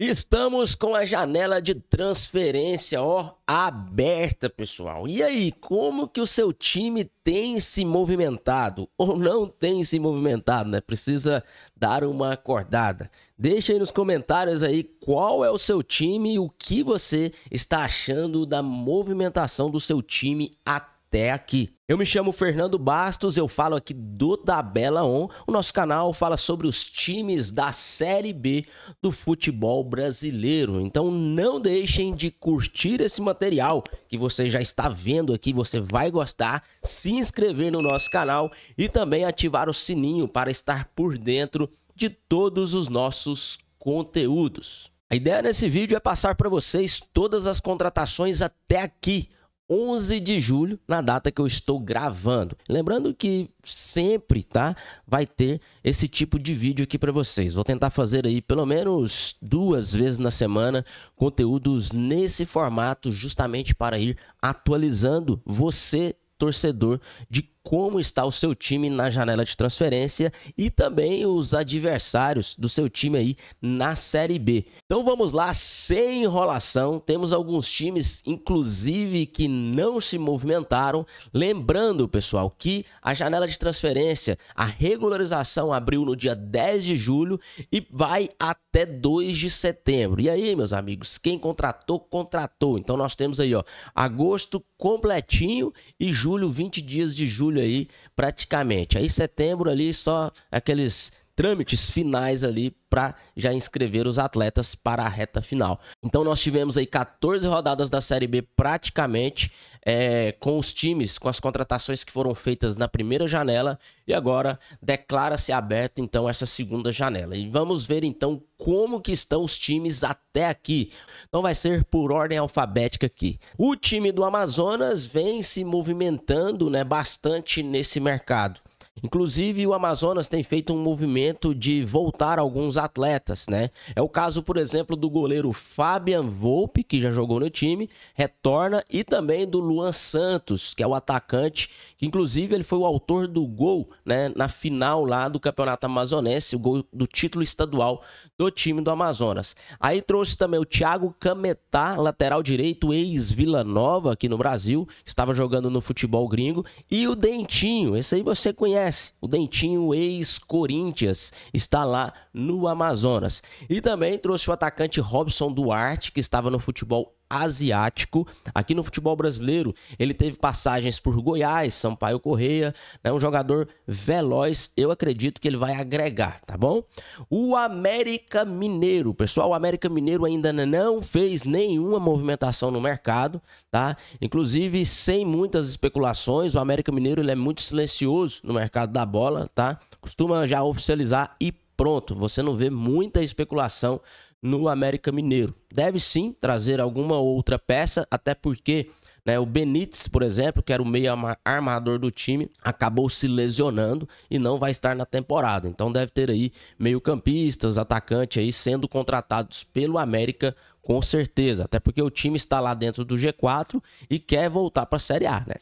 Estamos com a janela de transferência ó, aberta, pessoal. E aí, como que o seu time tem se movimentado ou não tem se movimentado, né? Precisa dar uma acordada. Deixa aí nos comentários aí qual é o seu time e o que você está achando da movimentação do seu time até até aqui. Eu me chamo Fernando Bastos, eu falo aqui do Tabela On. O nosso canal fala sobre os times da Série B do futebol brasileiro. Então não deixem de curtir esse material que você já está vendo aqui, você vai gostar, se inscrever no nosso canal e também ativar o sininho para estar por dentro de todos os nossos conteúdos. A ideia nesse vídeo é passar para vocês todas as contratações até aqui 11 de julho, na data que eu estou gravando. Lembrando que sempre, tá? Vai ter esse tipo de vídeo aqui para vocês. Vou tentar fazer aí pelo menos duas vezes na semana conteúdos nesse formato, justamente para ir atualizando você, torcedor de como está o seu time na janela de transferência e também os adversários do seu time aí na Série B. Então vamos lá, sem enrolação, temos alguns times, inclusive, que não se movimentaram. Lembrando, pessoal, que a janela de transferência, a regularização abriu no dia 10 de julho e vai até 2 de setembro. E aí, meus amigos, quem contratou, contratou. Então nós temos aí, ó, agosto completinho e julho, 20 dias de julho julho aí, praticamente. Aí setembro ali só aqueles trâmites finais ali para já inscrever os atletas para a reta final. Então nós tivemos aí 14 rodadas da Série B praticamente é, com os times, com as contratações que foram feitas na primeira janela e agora declara-se aberta então essa segunda janela. E vamos ver então como que estão os times até aqui. Então vai ser por ordem alfabética aqui. O time do Amazonas vem se movimentando, né, bastante nesse mercado. Inclusive, o Amazonas tem feito um movimento de voltar alguns atletas, né? É o caso, por exemplo, do goleiro Fabian Volpe, que já jogou no time, retorna, e também do Luan Santos, que é o atacante, que inclusive ele foi o autor do gol, né, na final lá do Campeonato Amazonense, o gol do título estadual do time do Amazonas. Aí trouxe também o Thiago Cametá, lateral direito, ex-Vila Nova aqui no Brasil, estava jogando no futebol gringo, e o Dentinho, esse aí você conhece conhece, o Dentinho ex-Corinthians, está lá no Amazonas. E também trouxe o atacante Robson Duarte, que estava no futebol asiático aqui no futebol brasileiro. Ele teve passagens por Goiás, Sampaio Correia, é né? um jogador veloz, eu acredito que ele vai agregar, tá bom? O América Mineiro, pessoal, o América Mineiro ainda não fez nenhuma movimentação no mercado, tá? Inclusive sem muitas especulações, o América Mineiro ele é muito silencioso no mercado da bola, tá? Costuma já oficializar e pronto, você não vê muita especulação no América Mineiro. Deve sim trazer alguma outra peça, até porque né, o Benítez, por exemplo, que era o meio armador do time, acabou se lesionando e não vai estar na temporada. Então deve ter aí meio-campistas, atacante aí sendo contratados pelo América com certeza, até porque o time está lá dentro do G4 e quer voltar para a Série A, né?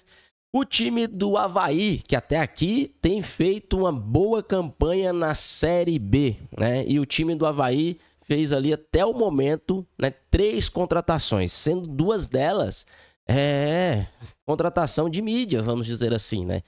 O time do Havaí, que até aqui tem feito uma boa campanha na Série B, né? E o time do Havaí fez ali até o momento né, três contratações, sendo duas delas é, contratação de mídia, vamos dizer assim, né?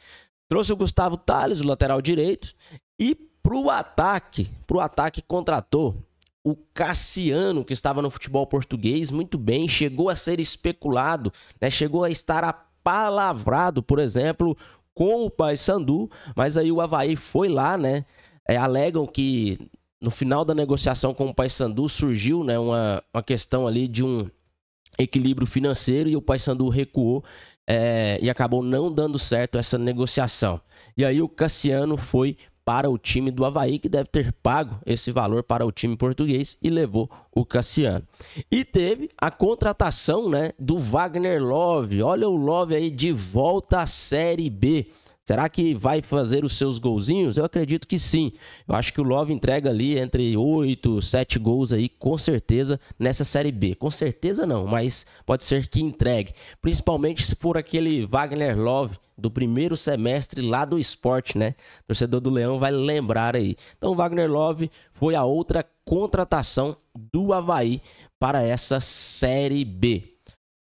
Trouxe o Gustavo Tales, o lateral direito, e o ataque, o ataque contratou o Cassiano, que estava no futebol português, muito bem, chegou a ser especulado, né? Chegou a estar apalavrado, por exemplo, com o Paysandu, mas aí o Havaí foi lá, né? É, alegam que no final da negociação com o Paysandu surgiu né, uma, uma questão ali de um equilíbrio financeiro e o Paysandu recuou é, e acabou não dando certo essa negociação. E aí o Cassiano foi para o time do Havaí, que deve ter pago esse valor para o time português e levou o Cassiano. E teve a contratação né, do Wagner Love. Olha o Love aí de volta à Série B. Será que vai fazer os seus golzinhos? Eu acredito que sim. Eu acho que o Love entrega ali entre 8, 7 gols aí, com certeza, nessa Série B. Com certeza não, mas pode ser que entregue. Principalmente se for aquele Wagner Love do primeiro semestre lá do esporte, né? torcedor do Leão vai lembrar aí. Então, Wagner Love foi a outra contratação do Havaí para essa Série B.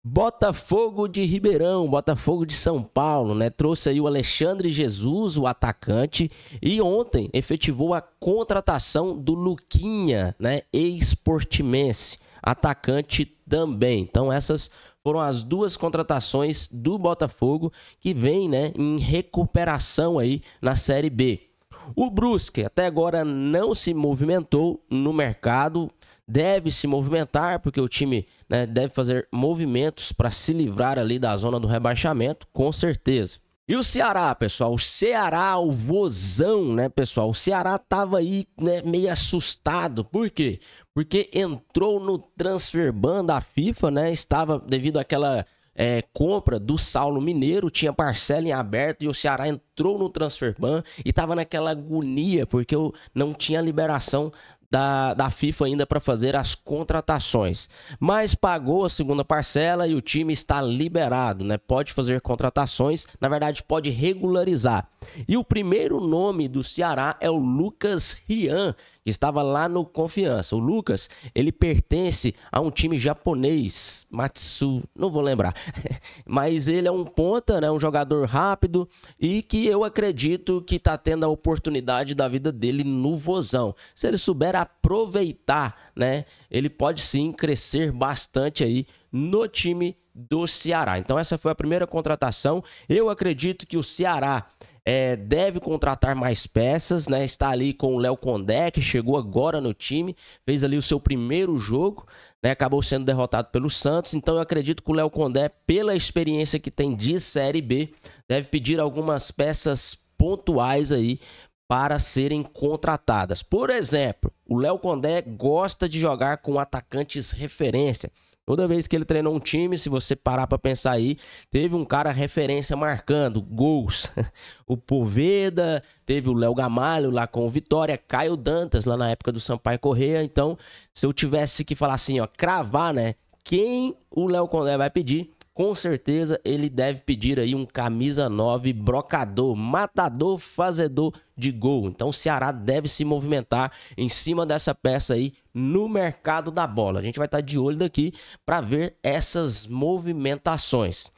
Botafogo de Ribeirão, Botafogo de São Paulo, né? Trouxe aí o Alexandre Jesus, o atacante, e ontem efetivou a contratação do Luquinha, né? Ex-portimense, atacante também. Então essas foram as duas contratações do Botafogo que vem, né, em recuperação aí na Série B. O Brusque até agora não se movimentou no mercado, deve se movimentar porque o time né, deve fazer movimentos para se livrar ali da zona do rebaixamento, com certeza. E o Ceará, pessoal, o Ceará, o vozão, né, pessoal? O Ceará tava aí né, meio assustado. Por quê? Porque entrou no transfer ban da FIFA, né? Estava devido àquela é, compra do Saulo Mineiro, tinha parcela em aberto e o Ceará entrou no transfer ban e tava naquela agonia porque eu não tinha liberação da, da FIFA ainda para fazer as contratações. Mas pagou a segunda parcela e o time está liberado, né? Pode fazer contratações, na verdade, pode regularizar. E o primeiro nome do Ceará é o Lucas Rian, estava lá no Confiança. O Lucas, ele pertence a um time japonês, Matsu, não vou lembrar. Mas ele é um ponta, né, um jogador rápido e que eu acredito que está tendo a oportunidade da vida dele no Vozão. Se ele souber aproveitar, né, ele pode sim crescer bastante aí no time do Ceará. Então essa foi a primeira contratação. Eu acredito que o Ceará é, deve contratar mais peças, né? Está ali com o Léo Condé, que chegou agora no time, fez ali o seu primeiro jogo, né? Acabou sendo derrotado pelo Santos. Então eu acredito que o Léo Condé, pela experiência que tem de Série B, deve pedir algumas peças pontuais aí para serem contratadas. Por exemplo, o Léo Condé gosta de jogar com atacantes referência. Toda vez que ele treinou um time, se você parar para pensar aí, teve um cara referência marcando gols. O Poveda, teve o Léo Gamalho lá com o Vitória, Caio Dantas lá na época do Sampaio Correia. Então, se eu tivesse que falar assim, ó, cravar, né, quem o Léo Condé vai pedir, com certeza ele deve pedir aí um camisa 9 brocador, matador, fazedor de gol. Então o Ceará deve se movimentar em cima dessa peça aí no mercado da bola. A gente vai estar tá de olho daqui para ver essas movimentações.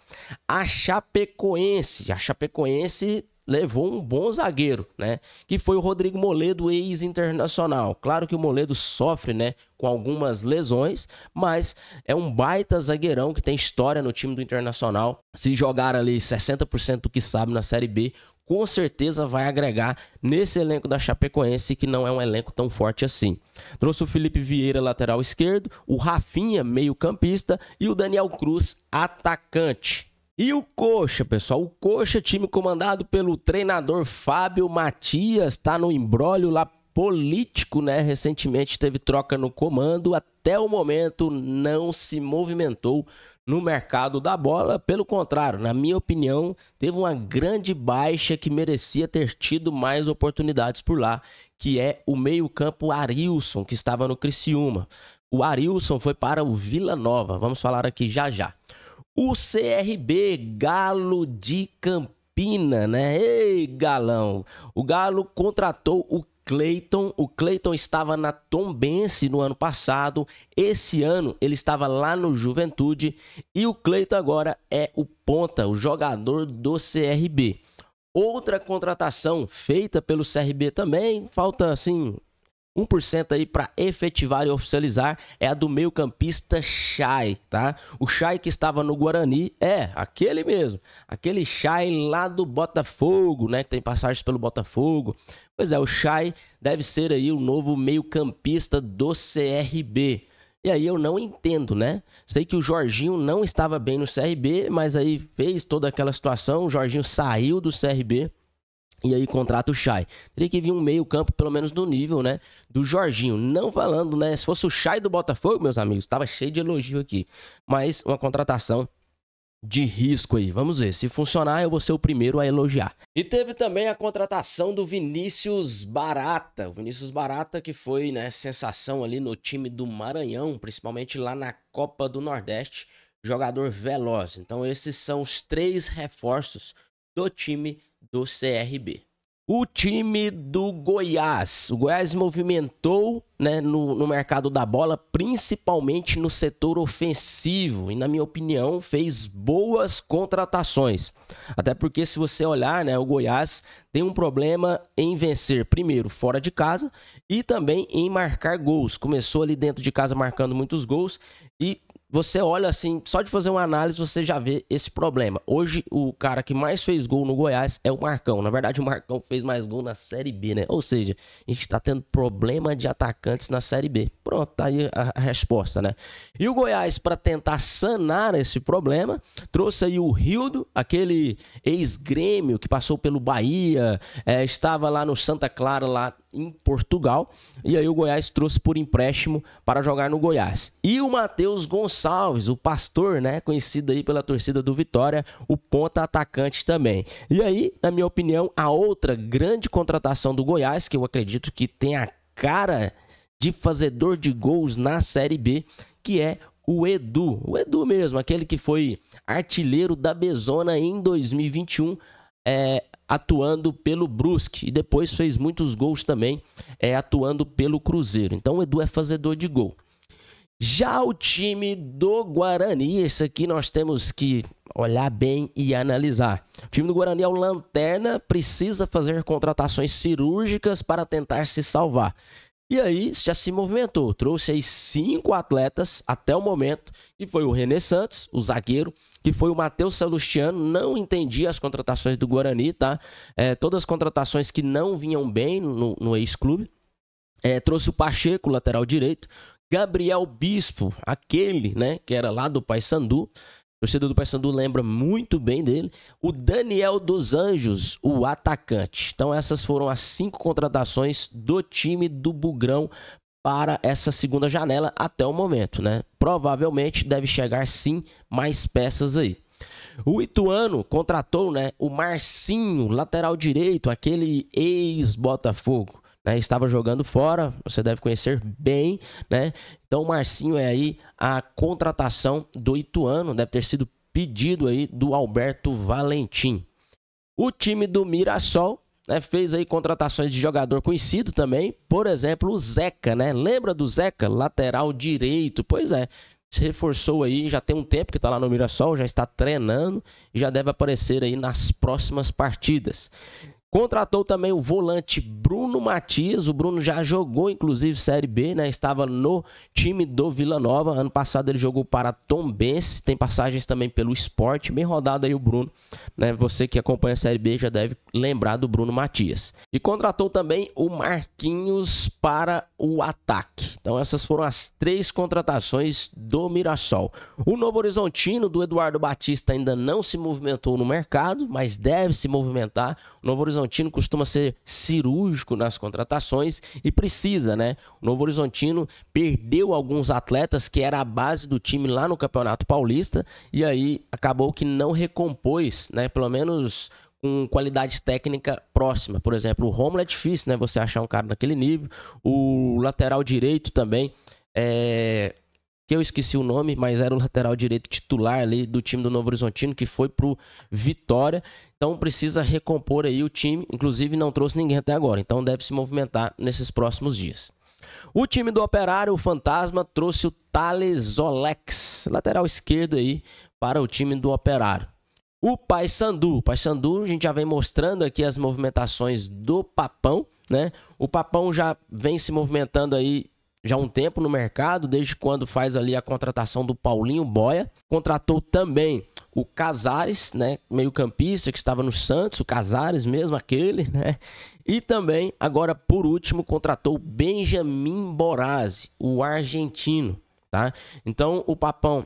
A Chapecoense, a Chapecoense levou um bom zagueiro, né? Que foi o Rodrigo Moledo, ex-internacional. Claro que o Moledo sofre, né? Com algumas lesões, mas é um baita zagueirão que tem história no time do Internacional. Se jogar ali 60% do que sabe na Série B, com certeza vai agregar nesse elenco da Chapecoense, que não é um elenco tão forte assim. Trouxe o Felipe Vieira, lateral esquerdo, o Rafinha, meio-campista, e o Daniel Cruz, atacante. E o Coxa, pessoal, o Coxa, é time comandado pelo treinador Fábio Matias, está no embrólio lá político, né? Recentemente teve troca no comando, até o momento não se movimentou no mercado da bola, pelo contrário, na minha opinião, teve uma grande baixa que merecia ter tido mais oportunidades por lá, que é o meio-campo Arilson, que estava no Criciúma. O Arilson foi para o Vila Nova, vamos falar aqui já já. O CRB Galo de Campina, né? Ei, galão! O Galo contratou o Cleiton. O Cleiton estava na Tombense no ano passado. Esse ano ele estava lá no Juventude. E o Cleiton agora é o ponta, o jogador do CRB. Outra contratação feita pelo CRB também, falta assim 1% aí para efetivar e oficializar é a do meio-campista Chay, tá? O Chay que estava no Guarani é aquele mesmo, aquele Chay lá do Botafogo, né, que tem passagens pelo Botafogo. Pois é, o Chay deve ser aí o novo meio-campista do CRB. E aí eu não entendo, né? Sei que o Jorginho não estava bem no CRB, mas aí fez toda aquela situação, o Jorginho saiu do CRB e aí contrata o Chay. Teria que vir um meio campo, pelo menos do nível, né? Do Jorginho. Não falando, né? Se fosse o Chay do Botafogo, meus amigos, tava cheio de elogio aqui. Mas uma contratação de risco aí. Vamos ver, se funcionar, eu vou ser o primeiro a elogiar. E teve também a contratação do Vinícius Barata. O Vinícius Barata que foi, né, sensação ali no time do Maranhão, principalmente lá na Copa do Nordeste, jogador veloz. Então esses são os três reforços do time do CRB. O time do Goiás. O Goiás movimentou né, no, no, mercado da bola, principalmente no setor ofensivo. E, na minha opinião, fez boas contratações. Até porque, se você olhar, né, o Goiás tem um problema em vencer, primeiro, fora de casa e também em marcar gols. Começou ali dentro de casa marcando muitos gols e você olha assim, só de fazer uma análise você já vê esse problema. Hoje, o cara que mais fez gol no Goiás é o Marcão. Na verdade, o Marcão fez mais gol na Série B, né? Ou seja, a gente tá tendo problema de atacantes na Série B. Pronto, tá aí a resposta, né? E o Goiás, para tentar sanar esse problema, trouxe aí o Rildo, aquele ex-grêmio que passou pelo Bahia, é, estava lá no Santa Clara, lá em Portugal. E aí o Goiás trouxe por empréstimo para jogar no Goiás. E o Matheus Gonçalves, o pastor, né? Conhecido aí pela torcida do Vitória, o ponta atacante também. E aí, na minha opinião, a outra grande contratação do Goiás, que eu acredito que tem a cara de fazedor de gols na Série B, que é o Edu. O Edu mesmo, aquele que foi artilheiro da Bezona em 2021. É, atuando pelo Brusque e depois fez muitos gols também é, atuando pelo Cruzeiro. Então o Edu é fazedor de gol. Já o time do Guarani, esse aqui nós temos que olhar bem e analisar. O time do Guarani é o Lanterna, precisa fazer contratações cirúrgicas para tentar se salvar. E aí já se movimentou, trouxe aí cinco atletas até o momento, e foi o René Santos, o zagueiro, que foi o Matheus Salustiano, não entendi as contratações do Guarani, tá? É, todas as contratações que não vinham bem no, no ex-clube. É, trouxe o Pacheco, lateral direito, Gabriel Bispo, aquele, né, que era lá do Paysandu, torcedor do Paysandu lembra muito bem dele. O Daniel dos Anjos, o atacante. Então, essas foram as cinco contratações do time do Bugrão para essa segunda janela até o momento, né? Provavelmente deve chegar sim mais peças aí. O Ituano contratou, né, o Marcinho, lateral direito, aquele ex-Botafogo né? Estava jogando fora, você deve conhecer bem, né? Então, o Marcinho é aí a contratação do Ituano, deve ter sido pedido aí do Alberto Valentim. O time do Mirassol né, fez aí contratações de jogador conhecido também, por exemplo, o Zeca, né? Lembra do Zeca, lateral direito? Pois é, se reforçou aí, já tem um tempo que está lá no Mirassol, já está treinando e já deve aparecer aí nas próximas partidas. Contratou também o volante Bruno Matias. O Bruno já jogou, inclusive, Série B, né? Estava no time do Vila Nova. Ano passado ele jogou para Tombense. Tem passagens também pelo esporte. Bem rodado aí o Bruno. Né? Você que acompanha a Série B já deve lembrar do Bruno Matias. E contratou também o Marquinhos para o ataque. Então essas foram as três contratações do Mirassol. O Novo Horizontino do Eduardo Batista ainda não se movimentou no mercado, mas deve se movimentar. O Novo Horizontino Horizontino costuma ser cirúrgico nas contratações e precisa, né? O Novo Horizontino perdeu alguns atletas que era a base do time lá no Campeonato Paulista e aí acabou que não recompôs, né? Pelo menos com qualidade técnica próxima. Por exemplo, o Romulo é difícil, né? Você achar um cara naquele nível. O lateral direito também é que eu esqueci o nome, mas era o lateral direito titular ali do time do Novo Horizontino, que foi pro Vitória. Então precisa recompor aí o time, inclusive não trouxe ninguém até agora, então deve se movimentar nesses próximos dias. O time do Operário, o Fantasma, trouxe o Thales Olex, lateral esquerdo aí, para o time do Operário. O Paysandu, Paysandu, a gente já vem mostrando aqui as movimentações do Papão, né? O Papão já vem se movimentando aí já há um tempo no mercado, desde quando faz ali a contratação do Paulinho Boia. Contratou também o Casares, né, meio-campista que estava no Santos, o Casares mesmo, aquele, né? E também, agora por último, contratou Benjamin Borazzi, o argentino, tá? Então, o Papão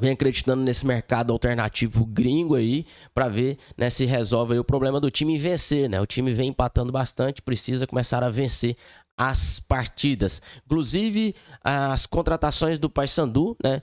vem acreditando nesse mercado alternativo gringo aí para ver né, se resolve o problema do time vencer, né? O time vem empatando bastante, precisa começar a vencer as partidas. Inclusive, as contratações do Paysandu, né?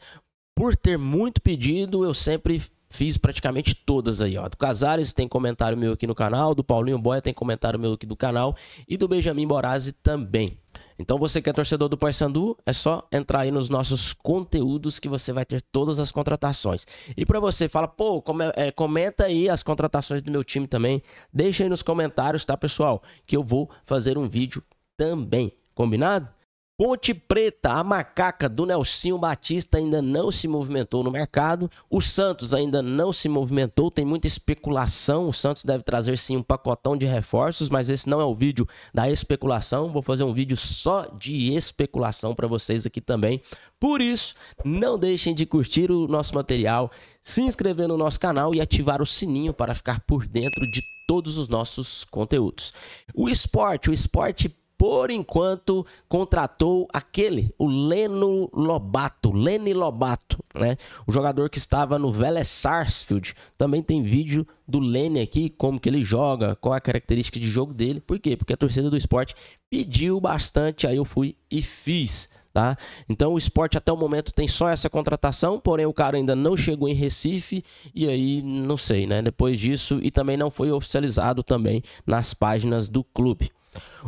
Por ter muito pedido, eu sempre fiz praticamente todas aí, ó. Do Casares tem comentário meu aqui no canal, do Paulinho Boia tem comentário meu aqui do canal e do Benjamin Borazzi também. Então você que é torcedor do Paysandu, é só entrar aí nos nossos conteúdos que você vai ter todas as contratações. E para você, fala, pô, é, comenta aí as contratações do meu time também. Deixa aí nos comentários, tá, pessoal? Que eu vou fazer um vídeo também. Combinado? Ponte Preta, a macaca do Nelsinho Batista ainda não se movimentou no mercado. O Santos ainda não se movimentou, tem muita especulação. O Santos deve trazer sim um pacotão de reforços, mas esse não é o vídeo da especulação. Vou fazer um vídeo só de especulação para vocês aqui também. Por isso, não deixem de curtir o nosso material, se inscrever no nosso canal e ativar o sininho para ficar por dentro de todos os nossos conteúdos. O esporte, o esporte por enquanto, contratou aquele, o Leno Lobato, Lene Lobato, né? O jogador que estava no Vélez Sarsfield. Também tem vídeo do Lene aqui, como que ele joga, qual a característica de jogo dele. Por quê? Porque a torcida do esporte pediu bastante, aí eu fui e fiz. Tá? Então o esporte até o momento tem só essa contratação, porém o cara ainda não chegou em Recife e aí não sei, né? Depois disso e também não foi oficializado também nas páginas do clube.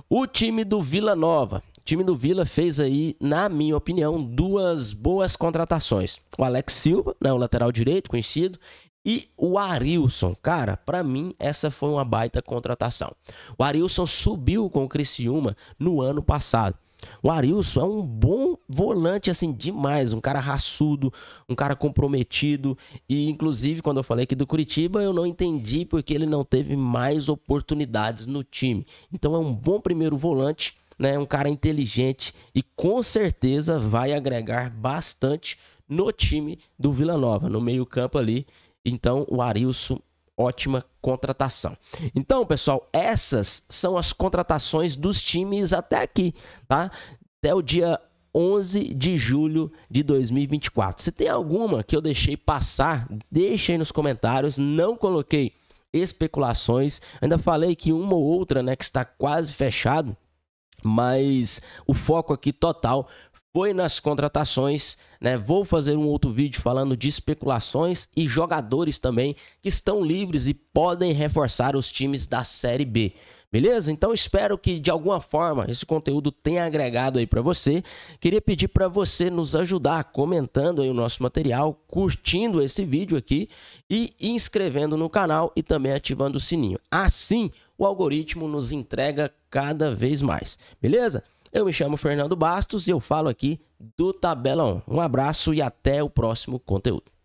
O time do Vila Nova, o time do Vila fez aí, na minha opinião, duas boas contratações. O Alex Silva, né, o lateral direito conhecido, e o Arilson. Cara, para mim essa foi uma baita contratação. O Arilson subiu com o Criciúma no ano passado. O Arilson é um bom volante, assim, demais. Um cara raçudo, um cara comprometido. E, inclusive, quando eu falei aqui do Curitiba, eu não entendi porque ele não teve mais oportunidades no time. Então, é um bom primeiro volante, né? Um cara inteligente e com certeza vai agregar bastante no time do Vila Nova, no meio-campo ali. Então, o Arilson ótima contratação. Então, pessoal, essas são as contratações dos times até aqui, tá? Até o dia 11 de julho de 2024. Se tem alguma que eu deixei passar, deixa aí nos comentários. Não coloquei especulações. Ainda falei que uma ou outra, né, que está quase fechado, mas o foco aqui total foi nas contratações, né? Vou fazer um outro vídeo falando de especulações e jogadores também que estão livres e podem reforçar os times da Série B. Beleza? Então espero que de alguma forma esse conteúdo tenha agregado aí para você. Queria pedir para você nos ajudar comentando aí o nosso material, curtindo esse vídeo aqui e inscrevendo no canal e também ativando o sininho. Assim, o algoritmo nos entrega cada vez mais. Beleza? Eu me chamo Fernando Bastos e eu falo aqui do Tabelão. Um abraço e até o próximo conteúdo.